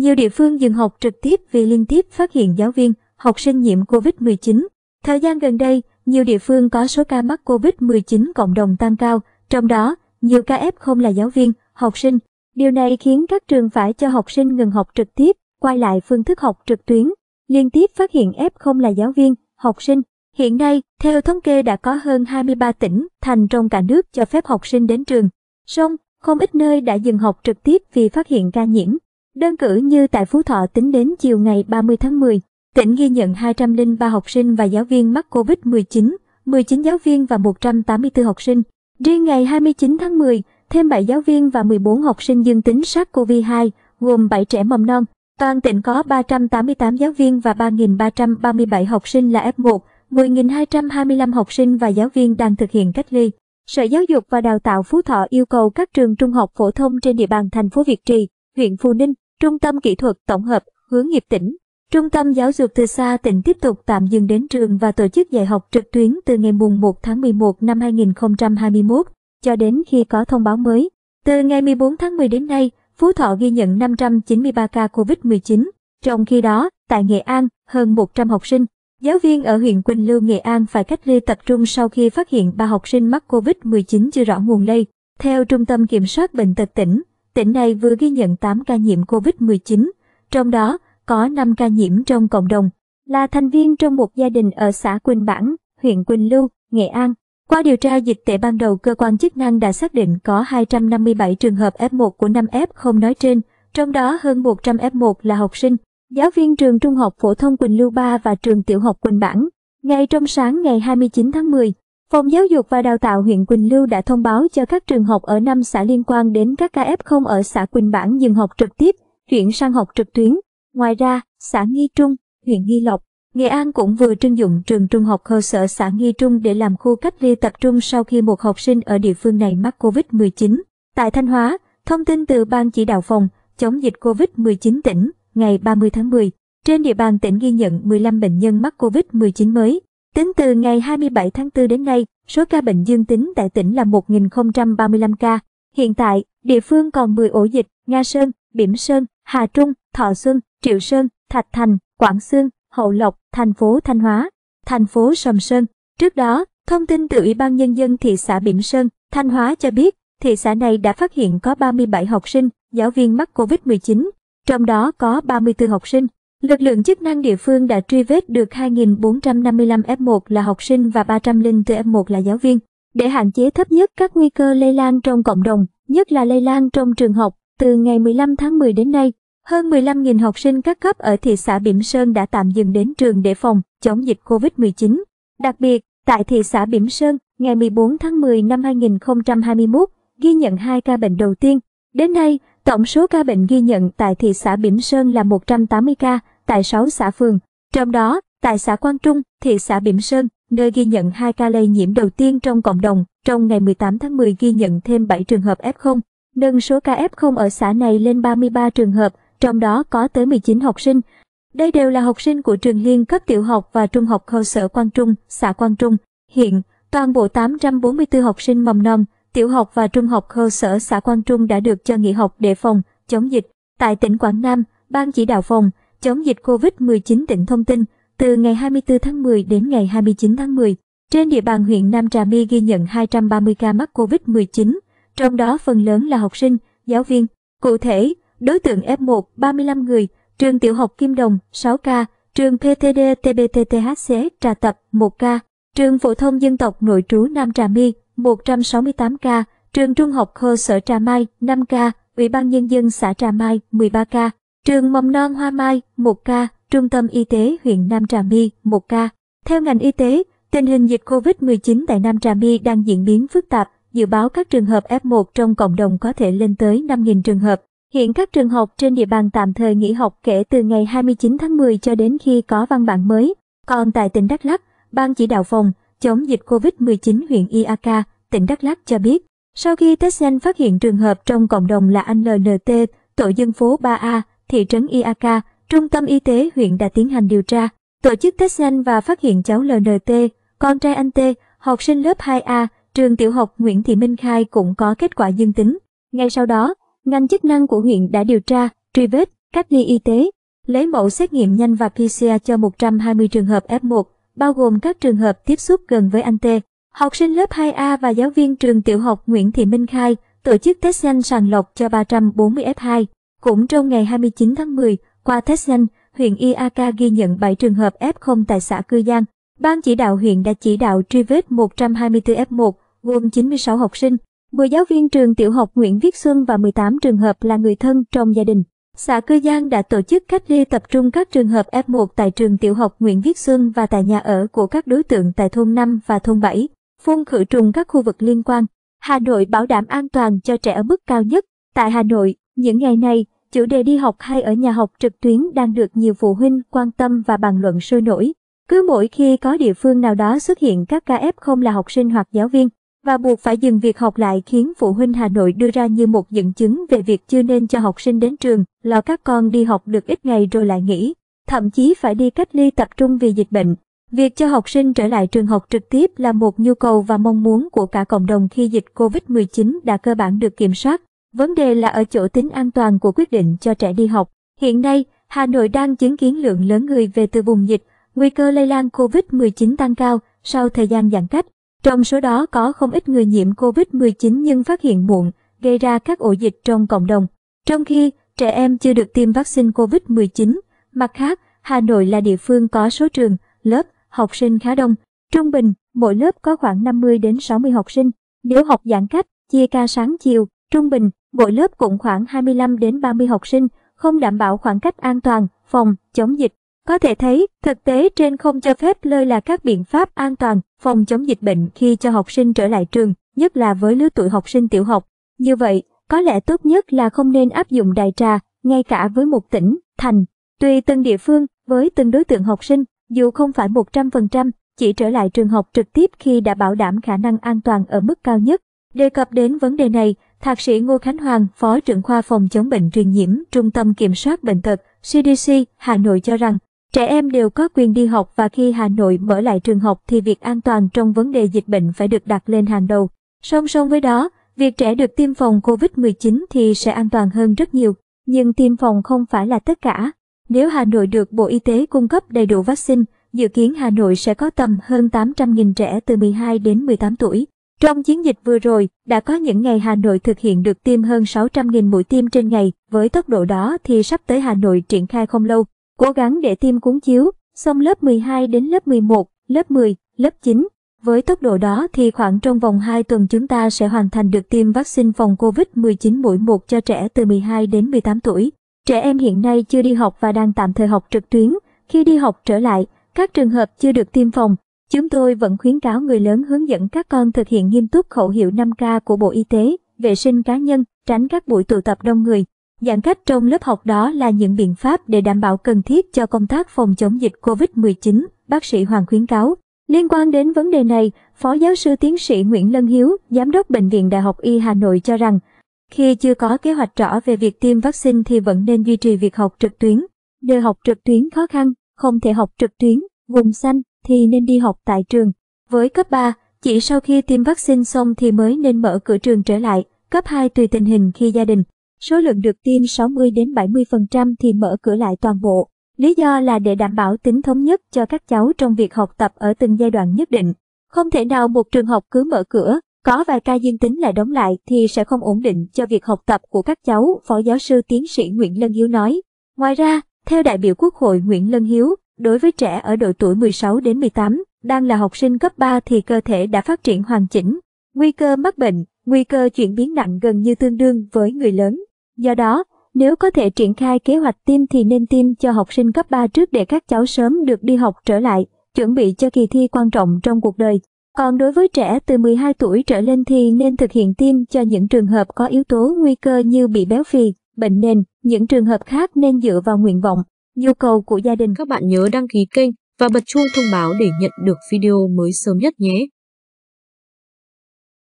Nhiều địa phương dừng học trực tiếp vì liên tiếp phát hiện giáo viên, học sinh nhiễm COVID-19. Thời gian gần đây, nhiều địa phương có số ca mắc COVID-19 cộng đồng tăng cao, trong đó, nhiều ca F không là giáo viên, học sinh. Điều này khiến các trường phải cho học sinh ngừng học trực tiếp, quay lại phương thức học trực tuyến, liên tiếp phát hiện F không là giáo viên, học sinh. Hiện nay, theo thống kê đã có hơn 23 tỉnh, thành trong cả nước cho phép học sinh đến trường. Song, không ít nơi đã dừng học trực tiếp vì phát hiện ca nhiễm. Đơn cử như tại Phú Thọ tính đến chiều ngày 30 tháng 10, tỉnh ghi nhận 203 học sinh và giáo viên mắc COVID-19, 19 giáo viên và 184 học sinh. Riêng ngày 29 tháng 10, thêm 7 giáo viên và 14 học sinh dương tính SARS-CoV-2, gồm 7 trẻ mầm non. Toàn tỉnh có 388 giáo viên và 3.337 học sinh là F1, 10.225 học sinh và giáo viên đang thực hiện cách ly. Sở Giáo dục và Đào tạo Phú Thọ yêu cầu các trường trung học phổ thông trên địa bàn thành phố Việt Trì, huyện Phú Ninh Trung tâm Kỹ thuật Tổng hợp hướng nghiệp tỉnh. Trung tâm Giáo dục từ xa tỉnh tiếp tục tạm dừng đến trường và tổ chức dạy học trực tuyến từ ngày mùng 1 tháng 11 năm 2021 cho đến khi có thông báo mới. Từ ngày 14 tháng 10 đến nay, Phú Thọ ghi nhận 593 ca COVID-19. Trong khi đó, tại Nghệ An, hơn 100 học sinh, giáo viên ở huyện Quỳnh Lưu, Nghệ An phải cách ly tập trung sau khi phát hiện ba học sinh mắc COVID-19 chưa rõ nguồn lây. Theo Trung tâm Kiểm soát Bệnh tật tỉnh, tỉnh này vừa ghi nhận 8 ca nhiễm COVID-19, trong đó có 5 ca nhiễm trong cộng đồng, là thành viên trong một gia đình ở xã Quỳnh Bản, huyện Quỳnh Lưu, Nghệ An. Qua điều tra dịch tễ ban đầu, cơ quan chức năng đã xác định có 257 trường hợp F1 của 5 F0 nói trên, trong đó hơn 100 F1 là học sinh, giáo viên trường Trung học Phổ thông Quỳnh Lưu 3 và trường Tiểu học Quỳnh Bản. Ngay trong sáng ngày 29 tháng 10, Phòng Giáo dục và Đào tạo huyện Quỳnh Lưu đã thông báo cho các trường học ở 5 xã liên quan đến các ca F0 ở xã Quỳnh Bản dừng học trực tiếp, chuyển sang học trực tuyến. Ngoài ra, xã Nghi Trung, huyện Nghi Lộc, Nghệ An cũng vừa trưng dụng trường trung học cơ sở xã Nghi Trung để làm khu cách ly tập trung sau khi một học sinh ở địa phương này mắc COVID-19. Tại Thanh Hóa, thông tin từ Ban chỉ đạo phòng chống dịch COVID-19 tỉnh ngày 30 tháng 10, trên địa bàn tỉnh ghi nhận 15 bệnh nhân mắc COVID-19 mới. Tính từ ngày 27 tháng 4 đến nay, số ca bệnh dương tính tại tỉnh là 1.035 ca. Hiện tại, địa phương còn 10 ổ dịch, Nga Sơn, Bỉm Sơn, Hà Trung, Thọ Xuân, Triệu Sơn, Thạch Thành, Quảng Sương, Hậu Lộc, thành phố Thanh Hóa, thành phố Sầm Sơn. Trước đó, thông tin từ Ủy ban Nhân dân thị xã Bỉm Sơn, Thanh Hóa cho biết, thị xã này đã phát hiện có 37 học sinh, giáo viên mắc COVID-19, trong đó có 34 học sinh Lực lượng chức năng địa phương đã truy vết được 2.455 F1 là học sinh và 304 F1 là giáo viên, để hạn chế thấp nhất các nguy cơ lây lan trong cộng đồng, nhất là lây lan trong trường học. Từ ngày 15 tháng 10 đến nay, hơn 15.000 học sinh các cấp ở thị xã Bỉm Sơn đã tạm dừng đến trường để phòng chống dịch COVID-19. Đặc biệt, tại thị xã Bỉm Sơn, ngày 14 tháng 10 năm 2021, ghi nhận 2 ca bệnh đầu tiên. Đến nay, tổng số ca bệnh ghi nhận tại thị xã Bỉm Sơn là 180 ca, tại 6 xã phường, trong đó tại xã Quang Trung, thị xã Bỉm Sơn, nơi ghi nhận 2 ca lây nhiễm đầu tiên trong cộng đồng, trong ngày 18 tháng 10 ghi nhận thêm 7 trường hợp F0, nâng số ca F0 ở xã này lên 33 trường hợp, trong đó có tới 19 học sinh. Đây đều là học sinh của trường liên cấp tiểu học và trung học cơ sở Quang Trung, xã Quang Trung. Hiện, toàn bộ 844 học sinh mầm non, tiểu học và trung học cơ sở xã Quang Trung đã được cho nghỉ học để phòng, chống dịch. Tại tỉnh Quảng Nam, Ban chỉ đạo phòng, chống dịch COVID-19 tỉnh thông tin, từ ngày 24 tháng 10 đến ngày 29 tháng 10, trên địa bàn huyện Nam Trà My ghi nhận 230 ca mắc COVID-19, trong đó phần lớn là học sinh, giáo viên. Cụ thể, đối tượng F1 35 người, trường tiểu học Kim Đồng 6 ca, trường PTD TBTTHC Trà Tập 1 ca, trường phổ thông dân tộc nội trú Nam Trà My 168 ca, trường trung học cơ sở Trà Mai 5 ca, Ủy ban Nhân dân xã Trà Mai 13 ca. Trường Mầm non Hoa Mai 1 ca, Trung tâm Y tế huyện Nam Trà My 1 ca. Theo ngành y tế, tình hình dịch COVID-19 tại Nam Trà My đang diễn biến phức tạp, dự báo các trường hợp F1 trong cộng đồng có thể lên tới 5.000 trường hợp. Hiện các trường học trên địa bàn tạm thời nghỉ học kể từ ngày 29 tháng 10 cho đến khi có văn bản mới. Còn tại tỉnh Đắk Lắk, Ban chỉ đạo phòng chống dịch COVID-19 huyện IAK, tỉnh Đắk Lắk cho biết, sau khi test nhanh phát hiện trường hợp trong cộng đồng là anh LNT, tổ dân phố 3A, thị trấn IAK, Trung tâm Y tế huyện đã tiến hành điều tra, tổ chức test nhanh và phát hiện cháu LNT, con trai anh T, học sinh lớp 2A, trường tiểu học Nguyễn Thị Minh Khai cũng có kết quả dương tính. Ngay sau đó, ngành chức năng của huyện đã điều tra, truy vết, cách ly y tế, lấy mẫu xét nghiệm nhanh và PCR cho 120 trường hợp F1, bao gồm các trường hợp tiếp xúc gần với anh T. Học sinh lớp 2A và giáo viên trường tiểu học Nguyễn Thị Minh Khai tổ chức test nhanh sàng lọc cho 340 F2. Cũng trong ngày 29 tháng 10, qua test nhanh, huyện Iaka ghi nhận 7 trường hợp F0 tại xã Cư Giang. Ban chỉ đạo huyện đã chỉ đạo truy vết 124 F1, gồm 96 học sinh, 10 giáo viên trường tiểu học Nguyễn Viết Xuân và 18 trường hợp là người thân trong gia đình. Xã Cư Giang đã tổ chức cách ly tập trung các trường hợp F1 tại trường tiểu học Nguyễn Viết Xuân và tại nhà ở của các đối tượng tại thôn 5 và thôn 7, phun khử trùng các khu vực liên quan. Hà Nội bảo đảm an toàn cho trẻ ở mức cao nhất. Tại Hà Nội, những ngày này, chủ đề đi học hay ở nhà học trực tuyến đang được nhiều phụ huynh quan tâm và bàn luận sôi nổi. Cứ mỗi khi có địa phương nào đó xuất hiện các ca F0 là học sinh hoặc giáo viên, và buộc phải dừng việc học lại khiến phụ huynh Hà Nội đưa ra như một dẫn chứng về việc chưa nên cho học sinh đến trường, lo các con đi học được ít ngày rồi lại nghỉ, thậm chí phải đi cách ly tập trung vì dịch bệnh. Việc cho học sinh trở lại trường học trực tiếp là một nhu cầu và mong muốn của cả cộng đồng khi dịch COVID-19 đã cơ bản được kiểm soát. Vấn đề là ở chỗ tính an toàn của quyết định cho trẻ đi học. Hiện nay, Hà Nội đang chứng kiến lượng lớn người về từ vùng dịch, nguy cơ lây lan COVID-19 tăng cao sau thời gian giãn cách. Trong số đó có không ít người nhiễm COVID-19 nhưng phát hiện muộn, gây ra các ổ dịch trong cộng đồng. Trong khi, trẻ em chưa được tiêm vaccine COVID-19. Mặt khác, Hà Nội là địa phương có số trường, lớp, học sinh khá đông. Trung bình, mỗi lớp có khoảng 50 đến 60 học sinh. Nếu học giãn cách, chia ca sáng chiều, Trung bình, mỗi lớp cũng khoảng 25 đến 30 học sinh, không đảm bảo khoảng cách an toàn, phòng, chống dịch. Có thể thấy, thực tế trên không cho phép lơi là các biện pháp an toàn, phòng chống dịch bệnh khi cho học sinh trở lại trường, nhất là với lứa tuổi học sinh tiểu học. Như vậy, có lẽ tốt nhất là không nên áp dụng đại trà, ngay cả với một tỉnh, thành. Tùy từng địa phương, với từng đối tượng học sinh, dù không phải 100%, chỉ trở lại trường học trực tiếp khi đã bảo đảm khả năng an toàn ở mức cao nhất. Đề cập đến vấn đề này, Thạc sĩ Ngô Khánh Hoàng, Phó trưởng khoa phòng chống bệnh truyền nhiễm, Trung tâm Kiểm soát Bệnh tật, CDC, Hà Nội cho rằng, trẻ em đều có quyền đi học và khi Hà Nội mở lại trường học thì việc an toàn trong vấn đề dịch bệnh phải được đặt lên hàng đầu. Song song với đó, việc trẻ được tiêm phòng COVID-19 thì sẽ an toàn hơn rất nhiều, nhưng tiêm phòng không phải là tất cả. Nếu Hà Nội được Bộ Y tế cung cấp đầy đủ vaccine, dự kiến Hà Nội sẽ có tầm hơn 800.000 trẻ từ 12 đến 18 tuổi. Trong chiến dịch vừa rồi, đã có những ngày Hà Nội thực hiện được tiêm hơn 600.000 mũi tiêm trên ngày, với tốc độ đó thì sắp tới Hà Nội triển khai không lâu. Cố gắng để tiêm cuốn chiếu, xong lớp 12 đến lớp 11, lớp 10, lớp 9. Với tốc độ đó thì khoảng trong vòng 2 tuần chúng ta sẽ hoàn thành được tiêm vaccine phòng COVID-19 mũi 1 cho trẻ từ 12 đến 18 tuổi. Trẻ em hiện nay chưa đi học và đang tạm thời học trực tuyến. Khi đi học trở lại, các trường hợp chưa được tiêm phòng Chúng tôi vẫn khuyến cáo người lớn hướng dẫn các con thực hiện nghiêm túc khẩu hiệu 5K của Bộ Y tế, vệ sinh cá nhân, tránh các buổi tụ tập đông người. Giãn cách trong lớp học đó là những biện pháp để đảm bảo cần thiết cho công tác phòng chống dịch COVID-19, bác sĩ Hoàng khuyến cáo. Liên quan đến vấn đề này, Phó Giáo sư Tiến sĩ Nguyễn Lân Hiếu, Giám đốc Bệnh viện Đại học Y Hà Nội cho rằng, khi chưa có kế hoạch rõ về việc tiêm vaccine thì vẫn nên duy trì việc học trực tuyến. Nơi học trực tuyến khó khăn, không thể học trực tuyến, vùng xanh, thì nên đi học tại trường. Với cấp 3, chỉ sau khi tiêm vaccine xong thì mới nên mở cửa trường trở lại, cấp 2 tùy tình hình khi gia đình. Số lượng được tiêm 60 đến 70% thì mở cửa lại toàn bộ. Lý do là để đảm bảo tính thống nhất cho các cháu trong việc học tập ở từng giai đoạn nhất định. Không thể nào một trường học cứ mở cửa, có vài ca dương tính lại đóng lại thì sẽ không ổn định cho việc học tập của các cháu, Phó Giáo sư Tiến sĩ Nguyễn Lân Hiếu nói. Ngoài ra, theo đại biểu Quốc hội Nguyễn Lân Hiếu, Đối với trẻ ở độ tuổi 16 đến 18, đang là học sinh cấp 3 thì cơ thể đã phát triển hoàn chỉnh. Nguy cơ mắc bệnh, nguy cơ chuyển biến nặng gần như tương đương với người lớn. Do đó, nếu có thể triển khai kế hoạch tiêm thì nên tiêm cho học sinh cấp 3 trước để các cháu sớm được đi học trở lại, chuẩn bị cho kỳ thi quan trọng trong cuộc đời. Còn đối với trẻ từ 12 tuổi trở lên thì nên thực hiện tiêm cho những trường hợp có yếu tố nguy cơ như bị béo phì, bệnh nền, những trường hợp khác nên dựa vào nguyện vọng, nhu cầu của gia đình các bạn nhớ đăng ký kênh và bật chuông thông báo để nhận được video mới sớm nhất nhé.